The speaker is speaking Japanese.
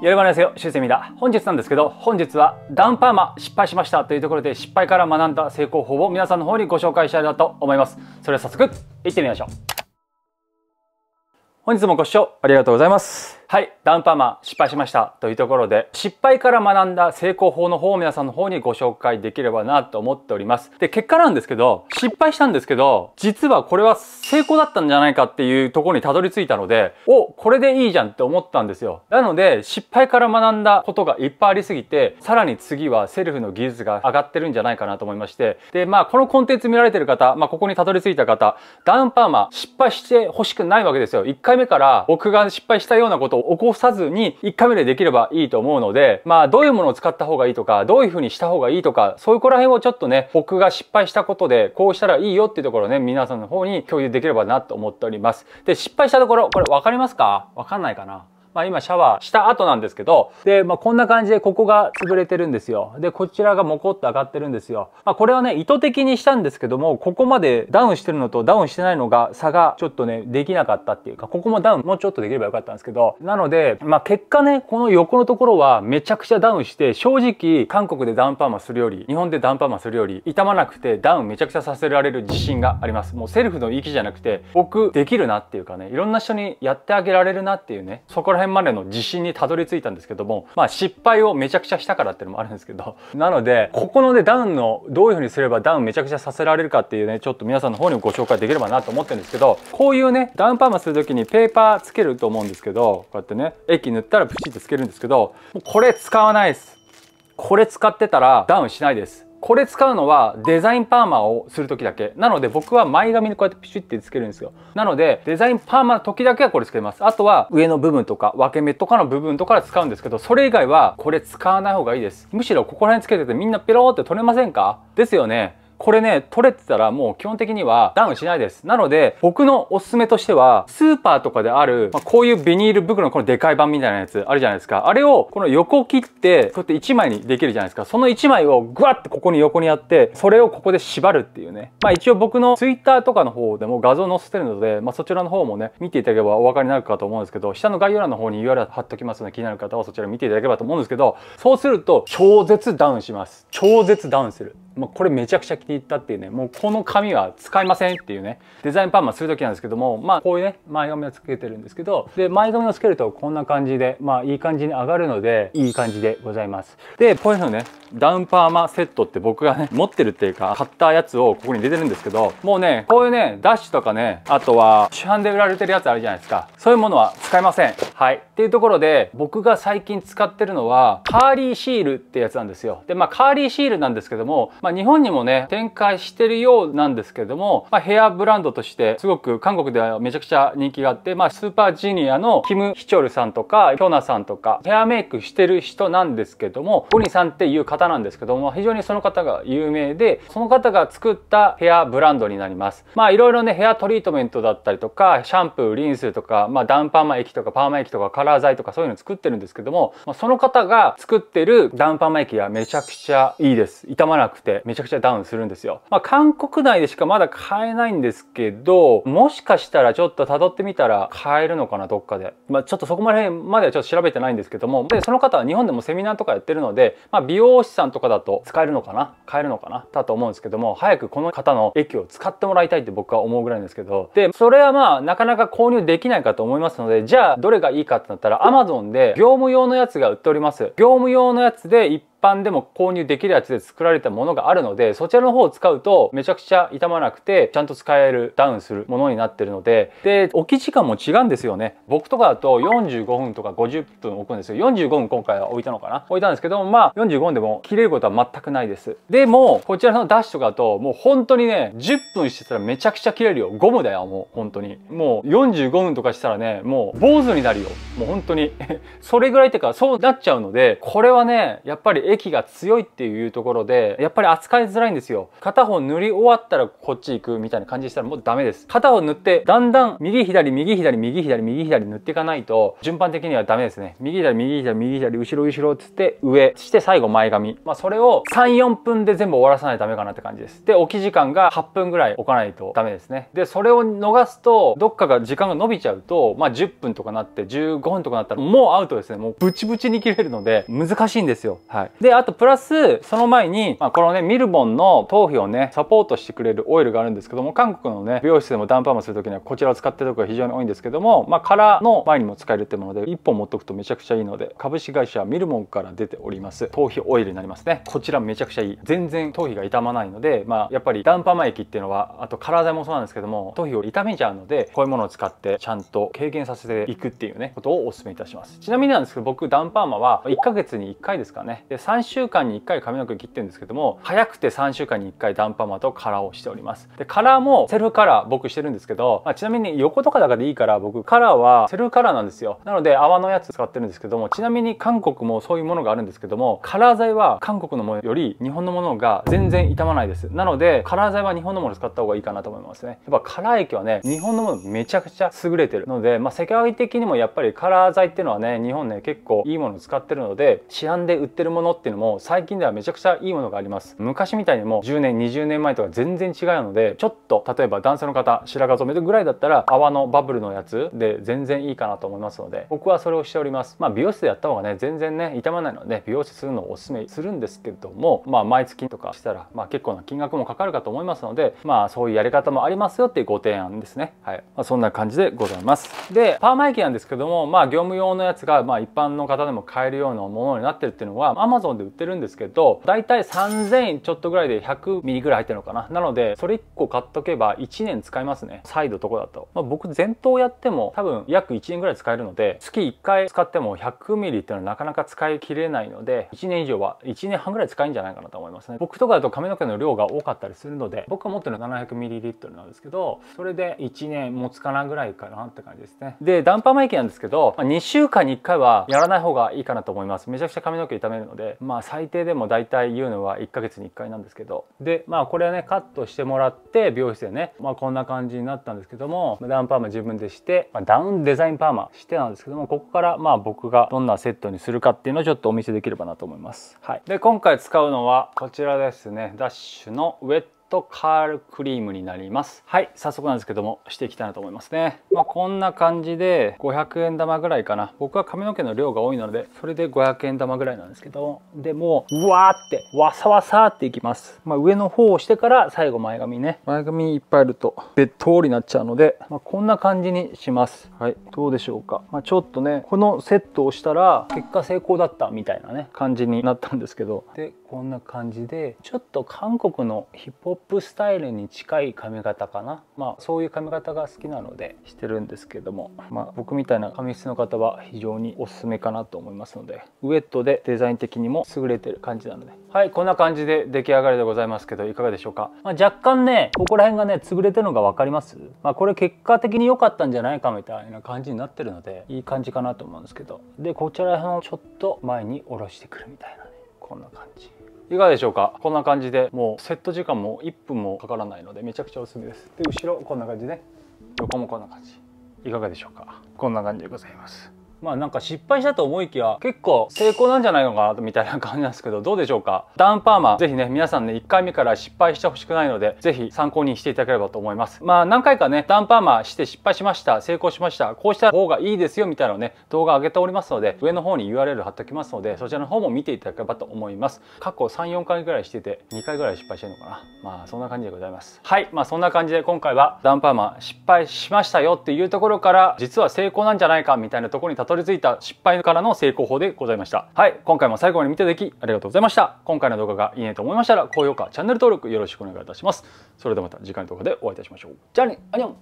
よろしいす。よ、修正セだ。本日なんですけど、本日はダウンパーマ失敗しましたというところで失敗から学んだ成功法を皆さんの方にご紹介したいなと思います。それでは早速、いってみましょう。本日もご視聴ありがとうございます。はいダウンパーマ失敗しましたというところで失敗から学んだ成功法の方を皆さんの方にご紹介できればなと思っておりますで結果なんですけど失敗したんですけど実はこれは成功だったんじゃないかっていうところにたどり着いたのでおこれでいいじゃんって思ったんですよなので失敗から学んだことがいっぱいありすぎてさらに次はセルフの技術が上がってるんじゃないかなと思いましてでまあこのコンテンツ見られてる方、まあ、ここにたどり着いた方ダウンパーマ失敗してほしくないわけですよ1回目から僕が失敗したようなことを起こさずに1回目でできればいいと思うので、まあどういうものを使った方がいいとか、どういう風にした方がいいとか、そういうこら辺をちょっとね、僕が失敗したことで、こうしたらいいよっていうところをね、皆さんの方に共有できればなと思っております。で、失敗したところ、これ分かりますかわかんないかなまあ、今シャワーした後なんですけど、で、まあ、こんな感じでここが潰れてるんですよ。で、こちらがモコッと上がってるんですよ。まあ、これはね、意図的にしたんですけども、ここまでダウンしてるのとダウンしてないのが差がちょっとね、できなかったっていうか、ここもダウンもうちょっとできればよかったんですけど、なので、まあ、結果ね、この横のところはめちゃくちゃダウンして、正直、韓国でダウンパーマするより、日本でダウンパーマするより、傷まなくてダウンめちゃくちゃさせられる自信があります。もうセルフの域じゃなくて、僕できるなっていうかね、いろんな人にやってあげられるなっていうね、そこら辺年までの自信にたどり着いたんですけども、まあ失敗をめちゃくちゃしたからっていうのもあるんですけど、なので、ここのね、ダウンの、どういう風にすればダウンめちゃくちゃさせられるかっていうね、ちょっと皆さんの方にもご紹介できればなと思ってるんですけど、こういうね、ダウンパーマする時にペーパーつけると思うんですけど、こうやってね、液塗ったらプチってつけるんですけど、これ使わないです。これ使ってたらダウンしないです。これ使うのはデザインパーマをする時だけなので僕は前髪にこうやってピシュってつけるんですよなのでデザインパーマの時だけはこれつけますあとは上の部分とか分け目とかの部分とかで使うんですけどそれ以外はこれ使わない方がいいですむしろここら辺つけててみんなピローって取れませんかですよねこれね、取れてたらもう基本的にはダウンしないです。なので、僕のおすすめとしては、スーパーとかである、まあ、こういうビニール袋のこのでかい版みたいなやつあるじゃないですか。あれを、この横切って、こうやって1枚にできるじゃないですか。その1枚をグワッてここに横にやって、それをここで縛るっていうね。まあ一応僕の Twitter とかの方でも画像載せてるので、まあそちらの方もね、見ていただければお分かりになるかと思うんですけど、下の概要欄の方に URL 貼っときますので、気になる方はそちら見ていただければと思うんですけど、そうすると、超絶ダウンします。超絶ダウンする。まあ、これめちゃくちゃ気に入ったっていうねもうこの紙は使いませんっていうねデザインパーマする時なんですけどもまあこういうね前髪をつけてるんですけどで前髪をつけるとこんな感じでまあいい感じに上がるのでいい感じでございますでこういうのねダウンパーマセットって僕がね持ってるっていうか買ったやつをここに出てるんですけどもうねこういうねダッシュとかねあとは市販で売られてるやつあるじゃないですかそういうものは使いませんはいっていうところで僕が最近使ってるのはカーリーシールってやつなんですよでまあカーリーシールなんですけども、まあまあ、日本にもね、展開してるようなんですけれども、まあ、ヘアブランドとして、すごく韓国ではめちゃくちゃ人気があって、まあ、スーパージュニアのキム・ヒチョルさんとか、ヒョナさんとか、ヘアメイクしてる人なんですけども、ゴニさんっていう方なんですけども、非常にその方が有名で、その方が作ったヘアブランドになります。まあ、いろいろね、ヘアトリートメントだったりとか、シャンプー、リンスとか、まあ、ダウンパーマ液とか、パーマ液とか、カラー剤とか、そういうの作ってるんですけども、まあ、その方が作ってるダウンパーマ液がめちゃくちゃいいです。傷まなくて。てめちゃくちゃダウンするんですよ。まあ、韓国内でしかまだ買えないんですけど、もしかしたらちょっと辿ってみたら買えるのかな、どっかで。まあ、ちょっとそこまでまではちょっと調べてないんですけども、で、その方は日本でもセミナーとかやってるので、まあ、美容師さんとかだと使えるのかな、買えるのかな、だと思うんですけども、早くこの方の駅を使ってもらいたいって僕は思うぐらいなんですけど、で、それはまあ、なかなか購入できないかと思いますので、じゃあ、どれがいいかってなったら、Amazon で業務用のやつが売っております。業務用のやつで一般でも購入できるやつで作られたものがあるのでそちらの方を使うとめちゃくちゃ傷まなくてちゃんと使えるダウンするものになってるのでで置き時間も違うんですよね僕とかだと45分とか50分置くんですよ45分今回は置いたのかな置いたんですけどまあ45分でも切れることは全くないですでもこちらのダッシュとかだともう本当にね10分してたらめちゃくちゃ切れるよゴムだよもう本当にもう45分とかしたらねもう坊主になるよもう本当に それぐらいってかそうなっちゃうのでこれはねやっぱり液が強いっていうところでやっぱり扱いづらいんですよ片方塗り終わったらこっち行くみたいな感じしたらもうダメです片を塗ってだんだん右左右左右左右左塗っていかないと順番的にはダメですね右左右左右左後ろ後ろっつって上そして最後前髪まあそれを34分で全部終わらさないとダメかなって感じですで置き時間が8分ぐらい置かないとダメですねでそれを逃すとどっかが時間が伸びちゃうとまあ10分とかなって15分とかなったらもうアウトですねもうブチブチに切れるので難しいんですよはいであとプラスその前に、まあ、このねミルボンの頭皮をねサポートしてくれるオイルがあるんですけども韓国のね美容室でもダンパーマする時にはこちらを使ってるとこが非常に多いんですけども、まあ、殻の前にも使えるってもので1本持っとくとめちゃくちゃいいので株式会社ミルモンから出ております頭皮オイルになりますねこちらめちゃくちゃいい全然頭皮が傷まないので、まあ、やっぱりダンパーマ液っていうのはあと体もそうなんですけども頭皮を傷めちゃうのでこういうものを使ってちゃんと軽減させていくっていうねことをお勧めいたしますちなみになんですけど僕ダンパーマは1ヶ月に1回ですかねで3週間に1回髪の毛切ってるんですけども早くて3週間に1回ダンパマとカラーをしておりますでカラーもセルフカラー僕してるんですけど、まあ、ちなみに横とかだかでいいから僕カラーはセルフカラーなんですよなので泡のやつ使ってるんですけどもちなみに韓国もそういうものがあるんですけどもカラー剤は韓国のものより日本のものが全然傷まないですなのでカラー剤は日本のもの使った方がいいかなと思いますねやっぱカラー液はね日本のものめちゃくちゃ優れてるのでまあ世界的にもやっぱりカラー剤っていうのはね日本ね結構いいもの使ってるので市販で売ってるものっていうのも最近ではめちゃくちゃいいものがあります昔みたいにもう10年20年前とか全然違うのでちょっと例えば男性の方白髪染めるぐらいだったら泡のバブルのやつで全然いいかなと思いますので僕はそれをしておりますまあ美容室でやった方がね全然ね傷まないので美容室するのをおすすめするんですけどもまあ毎月とかしたらまあ結構な金額もかかるかと思いますのでまあそういうやり方もありますよっていうご提案ですねはい、まあ、そんな感じでございますでパーマ液なんですけどもまあ業務用のやつがまあ一般の方でも買えるようなものになってるっていうのは Amazon で売ってるんですけど大体3000円ちょっとぐらいで100ミリぐらい入ってるのかななのでそれ1個買っとけば1年使いますねサイドとこだと、まあ、僕全頭やっても多分約1年ぐらい使えるので月1回使っても100ミリっていうのはなかなか使い切れないので1年以上は1年半ぐらい使えるんじゃないかなと思いますね僕とかだと髪の毛の量が多かったりするので僕が持ってるのは7 0 0トルなんですけどそれで1年持つかなぐらいかなって感じですねでダンパーマイキなんですけど、まあ、2週間に1回はやらない方がいいかなと思いますめちゃくちゃ髪の毛痛めるのでまあ最低でも大体言うのは1ヶ月に1回なんですけどでまあこれはねカットしてもらって美容室でね、まあ、こんな感じになったんですけどもダウンパーマ自分でして、まダウンデザインパーマしてなんですけどもここからまあ僕がどんなセットにするかっていうのをちょっとお見せできればなと思います。はい、で今回使うのはこちらですねダッシュのウェットカールクリームになりますはい早速なんですけどもしていきたいなと思いますね、まあ、こんな感じで500円玉ぐらいかな僕は髪の毛の量が多いのでそれで500円玉ぐらいなんですけどでもうわーってわさわさっていきます、まあ、上の方をしてから最後前髪ね前髪いっぱいあるとべっとりになっちゃうので、まあ、こんな感じにしますはいどうでしょうか、まちょっとねこのセットをしたら結果成功だったみたいなね感じになったんですけどでこんな感じでちょっと韓国のヒップホップスタイルに近い髪型かなまあそういう髪型が好きなのでしてるんですけどもまあ僕みたいな髪質の方は非常におすすめかなと思いますのでウエットでデザイン的にも優れてる感じなのではいこんな感じで出来上がりでございますけどいかがでしょうか、まあ、若干ねここら辺がね潰れてるのが分かりますまあこれ結果的に良かったんじゃないかみたいな感じになってるのでいい感じかなと思うんですけどでこちら辺をちょっと前に下ろしてくるみたいなねこんな感じいかがでしょうかこんな感じでもうセット時間も1分もかからないのでめちゃくちゃおすすめですで後ろこんな感じね横もこんな感じいかがでしょうかこんな感じでございますまあなんか失敗したと思いきや結構成功なんじゃないのかなみたいな感じなんですけどどうでしょうかダウンパーマぜひね皆さんね1回目から失敗してほしくないのでぜひ参考にしていただければと思いますまあ何回かねダウンパーマして失敗しました成功しましたこうした方がいいですよみたいなのね動画上げておりますので上の方に URL 貼っておきますのでそちらの方も見ていただければと思います過去34回ぐらいしてて2回ぐらい失敗してるのかなまあそんな感じでございますはいまあそんな感じで今回はダウンパーマ失敗しましたよっていうところから実は成功なんじゃないかみたいなところに立たり着いた失敗からの成功法でございましたはい今回も最後まで見ていただきありがとうございました今回の動画がいいねと思いましたら高評価チャンネル登録よろしくお願いいたしますそれではまた次回の動画でお会いいたしましょうじゃあねアニョン